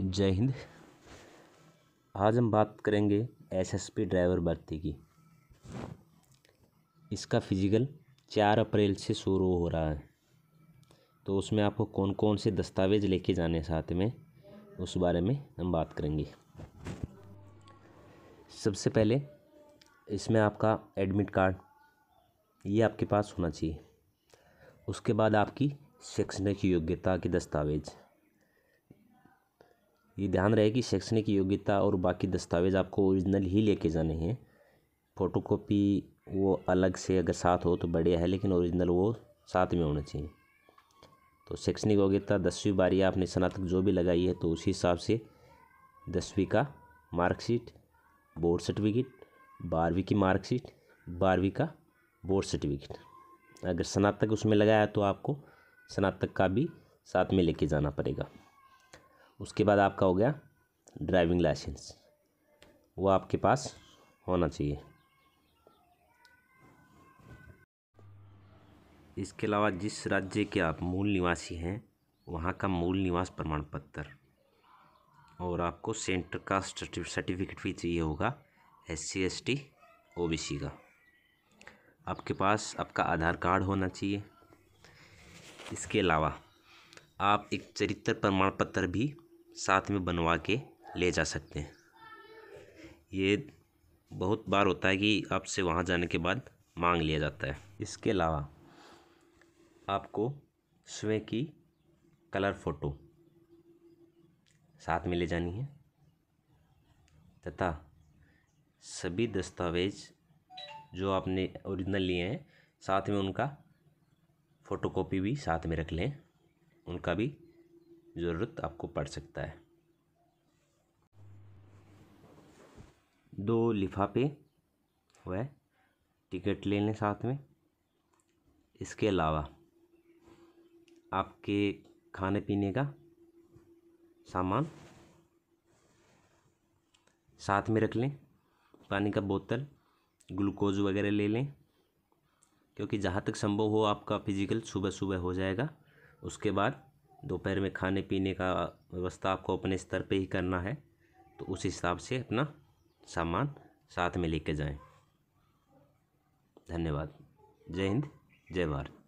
जय हिंद आज हम बात करेंगे एसएसपी ड्राइवर भर्ती की इसका फिजिकल चार अप्रैल से शुरू हो रहा है तो उसमें आपको कौन कौन से दस्तावेज लेके जाने साथ में उस बारे में हम बात करेंगे सबसे पहले इसमें आपका एडमिट कार्ड ये आपके पास होना चाहिए उसके बाद आपकी शैक्षणिक योग्यता के दस्तावेज़ ये ध्यान रहे कि शैक्षणिक योग्यता और बाकी दस्तावेज़ आपको ओरिजिनल ही लेके जाने हैं फ़ोटोकॉपी वो अलग से अगर साथ हो तो बढ़िया है लेकिन ओरिजिनल वो साथ में होना चाहिए तो शैक्षणिक योग्यता दसवीं बारी आपने स्नातक जो भी लगाई है तो उसी हिसाब से दसवीं का मार्कशीट बोर्ड सर्टिफिकेट बारहवीं की मार्कशीट बारहवीं का बोर्ड सर्टिफिकेट अगर स्नातक उसमें लगाया तो आपको स्नातक का भी साथ में लेके जाना पड़ेगा उसके बाद आपका हो गया ड्राइविंग लाइसेंस वो आपके पास होना चाहिए इसके अलावा जिस राज्य के आप मूल निवासी हैं वहाँ का मूल निवास प्रमाण पत्र और आपको सेंटर का सर्टिफिकेट भी चाहिए होगा S C S T O B C का आपके पास आपका आधार कार्ड होना चाहिए इसके अलावा आप एक चरित्र प्रमाण पत्र भी साथ में बनवा के ले जा सकते हैं ये बहुत बार होता है कि आपसे वहाँ जाने के बाद मांग लिया जाता है इसके अलावा आपको स्वयं की कलर फ़ोटो साथ में ले जानी है तथा सभी दस्तावेज़ जो आपने ओरिजिनल लिए हैं साथ में उनका फ़ोटोकॉपी भी साथ में रख लें उनका भी ज़रूरत आपको पड़ सकता है दो लिफाफे वह टिकट ले लें साथ में इसके अलावा आपके खाने पीने का सामान साथ में रख लें पानी का बोतल ग्लूकोज वगैरह ले लें क्योंकि जहाँ तक संभव हो आपका फिजिकल सुबह सुबह हो जाएगा उसके बाद दोपहर में खाने पीने का व्यवस्था आपको अपने स्तर पे ही करना है तो उस हिसाब से अपना सामान साथ में लेके जाएं धन्यवाद जय हिंद जय भारत